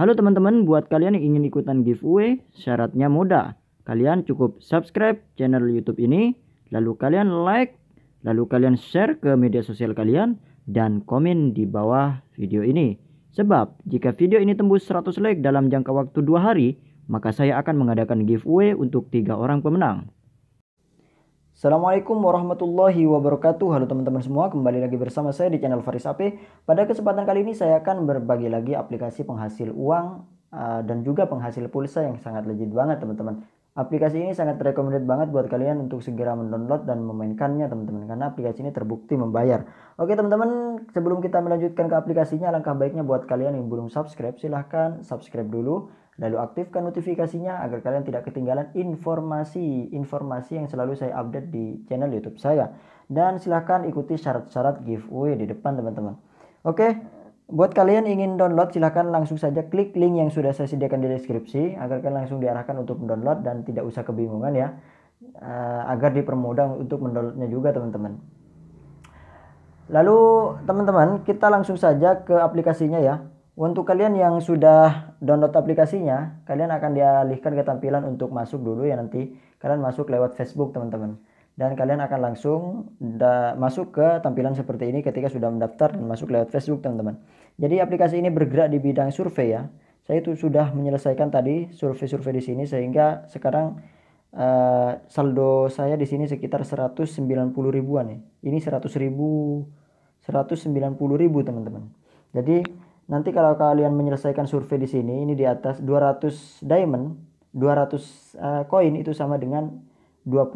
Halo teman-teman, buat kalian yang ingin ikutan giveaway, syaratnya mudah. Kalian cukup subscribe channel YouTube ini, lalu kalian like, lalu kalian share ke media sosial kalian, dan komen di bawah video ini. Sebab, jika video ini tembus 100 like dalam jangka waktu 2 hari, maka saya akan mengadakan giveaway untuk tiga orang pemenang. Assalamualaikum warahmatullahi wabarakatuh Halo teman-teman semua kembali lagi bersama saya di channel Faris AP Pada kesempatan kali ini saya akan berbagi lagi aplikasi penghasil uang uh, dan juga penghasil pulsa yang sangat legit banget teman-teman Aplikasi ini sangat recommended banget buat kalian untuk segera mendownload dan memainkannya teman-teman karena aplikasi ini terbukti membayar. Oke teman-teman, sebelum kita melanjutkan ke aplikasinya, langkah baiknya buat kalian yang belum subscribe silahkan subscribe dulu lalu aktifkan notifikasinya agar kalian tidak ketinggalan informasi-informasi yang selalu saya update di channel YouTube saya. Dan silahkan ikuti syarat-syarat giveaway di depan teman-teman. Oke, Buat kalian ingin download silahkan langsung saja klik link yang sudah saya sediakan di deskripsi agar kalian langsung diarahkan untuk mendownload dan tidak usah kebingungan ya eh, agar dipermudah untuk mendownloadnya juga teman-teman. Lalu teman-teman kita langsung saja ke aplikasinya ya. Untuk kalian yang sudah download aplikasinya, kalian akan dialihkan ke tampilan untuk masuk dulu ya nanti kalian masuk lewat Facebook teman-teman dan kalian akan langsung masuk ke tampilan seperti ini ketika sudah mendaftar dan masuk lewat Facebook teman-teman. Jadi aplikasi ini bergerak di bidang survei ya. Saya itu sudah menyelesaikan tadi survei-survei di sini sehingga sekarang uh, saldo saya di sini sekitar 190 ribuan ya. Ini 100 ribu 190 ribu teman-teman. Jadi nanti kalau kalian menyelesaikan survei di sini ini di atas 200 diamond, 200 eh, koin uh, itu sama dengan 20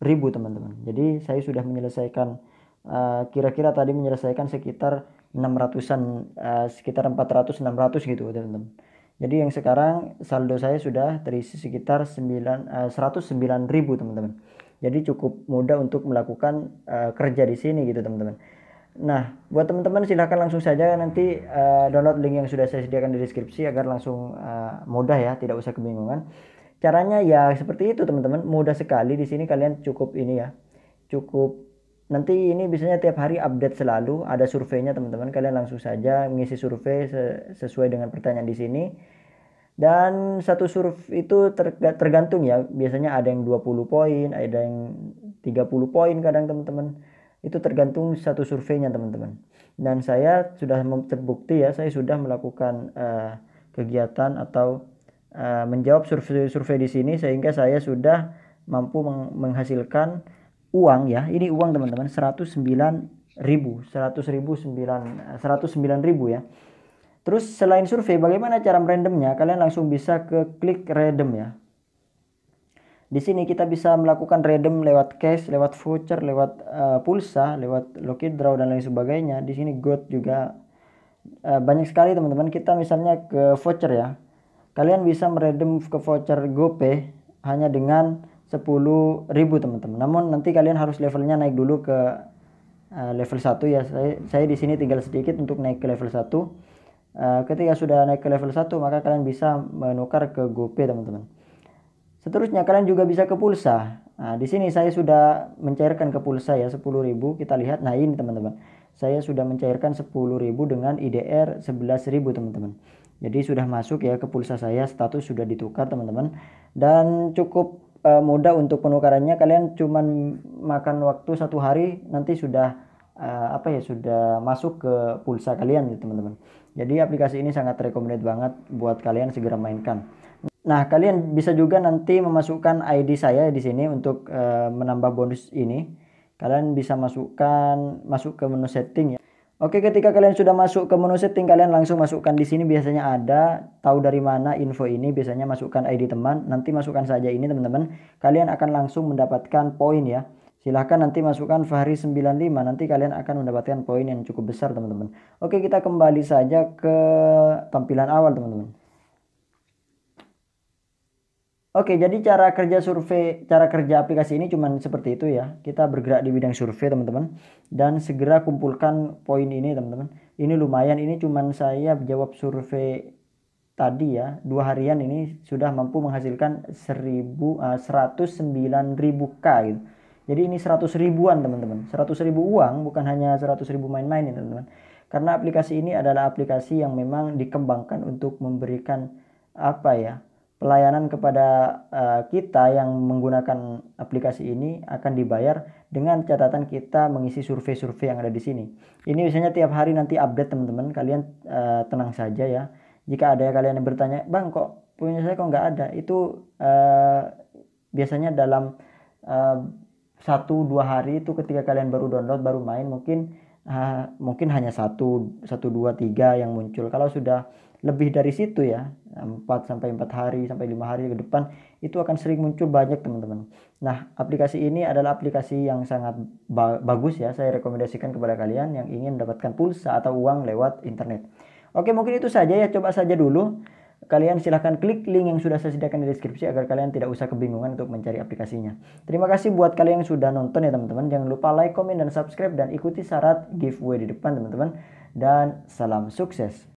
ribu teman-teman. Jadi saya sudah menyelesaikan Eh, kira-kira tadi menyelesaikan sekitar 600-an uh, eh, sekitar 400 600 gitu teman-teman. Jadi yang sekarang saldo saya sudah terisi sekitar 9 uh, 109.000 teman-teman. Jadi cukup mudah untuk melakukan uh, kerja di sini gitu teman-teman. Nah, buat teman-teman silahkan langsung saja nanti uh, download link yang sudah saya sediakan di deskripsi agar langsung uh, mudah ya, tidak usah kebingungan. Caranya ya seperti itu teman-teman, mudah sekali di sini kalian cukup ini ya. Cukup nanti ini biasanya tiap hari update selalu ada surveinya teman-teman kalian langsung saja mengisi survei sesuai dengan pertanyaan di sini dan satu survei itu tergantung ya biasanya ada yang 20 poin ada yang 30 poin kadang teman-teman itu tergantung satu surveinya teman-teman dan saya sudah terbukti ya saya sudah melakukan uh, kegiatan atau uh, menjawab survei survei di sini sehingga saya sudah mampu menghasilkan uang ya ini uang teman-teman 109 ribu 100 ribu 9 109 eh, ribu ya terus selain survei bagaimana cara merandomnya kalian langsung bisa ke klik random ya di sini kita bisa melakukan random lewat cash lewat voucher lewat uh, pulsa lewat lucky draw dan lain sebagainya di sini got juga uh, banyak sekali teman-teman kita misalnya ke voucher ya kalian bisa meredem ke voucher gopay hanya dengan 10.000 teman-teman. Namun nanti kalian harus levelnya naik dulu ke uh, level 1 ya. Saya saya di sini tinggal sedikit untuk naik ke level 1. Uh, eh, ketika sudah naik ke level 1 maka kalian bisa menukar ke GoPay teman-teman. Seterusnya kalian juga bisa ke pulsa. Nah, di sini saya sudah mencairkan ke pulsa ya 10.000. Kita lihat nah ini teman-teman. Saya sudah mencairkan 10.000 dengan IDR 11.000 teman-teman. Jadi sudah masuk ya ke pulsa saya status sudah ditukar teman-teman dan cukup uh, mudah untuk penukarannya kalian cuman makan waktu satu hari nanti sudah uh, apa ya sudah masuk ke pulsa kalian ya teman-teman jadi aplikasi ini sangat recommended banget buat kalian segera mainkan nah kalian bisa juga nanti memasukkan ID saya di sini untuk uh, menambah bonus ini kalian bisa masukkan masuk ke menu setting ya Oke, ketika kalian sudah masuk ke menu setting, kalian langsung masukkan di sini biasanya ada tahu dari mana info ini, biasanya masukkan ID teman, nanti masukkan saja ini teman-teman. Kalian akan langsung mendapatkan poin ya. Silahkan nanti masukkan Fahri 95, nanti kalian akan mendapatkan poin yang cukup besar teman-teman. Oke, kita kembali saja ke tampilan awal teman-teman. Oke, jadi cara kerja survei, cara kerja aplikasi ini cuman seperti itu ya. Kita bergerak di bidang survei, teman-teman. Dan segera kumpulkan poin ini, teman-teman. Ini lumayan, ini cuman saya jawab survei tadi ya. Dua harian ini sudah mampu menghasilkan 1000 uh, 109.000K gitu. Jadi ini 100 ribuan, teman-teman. 100 ribu uang bukan hanya 100 ribu main-main ya, teman-teman. Karena aplikasi ini adalah aplikasi yang memang dikembangkan untuk memberikan apa ya? pelayanan kepada uh, kita yang menggunakan aplikasi ini akan dibayar dengan catatan kita mengisi survei-survei yang ada di sini. Ini biasanya tiap hari nanti update teman-teman. Kalian uh, tenang saja ya. Jika ada kalian yang bertanya, bang kok punya saya kok nggak ada? Itu uh, biasanya dalam satu dua hari itu ketika kalian baru download baru main mungkin uh, mungkin hanya satu satu dua tiga yang muncul. Kalau sudah lebih dari situ ya 4 sampai 4 hari sampai 5 hari ke depan itu akan sering muncul banyak teman-teman. Nah, aplikasi ini adalah aplikasi yang sangat ba bagus ya. Saya rekomendasikan kepada kalian yang ingin mendapatkan pulsa atau uang lewat internet. Oke, mungkin itu saja ya. Coba saja dulu. Kalian silahkan klik link yang sudah saya sediakan di deskripsi agar kalian tidak usah kebingungan untuk mencari aplikasinya. Terima kasih buat kalian yang sudah nonton ya teman-teman. Jangan lupa like, komen, dan subscribe dan ikuti syarat giveaway di depan teman-teman. Dan salam sukses.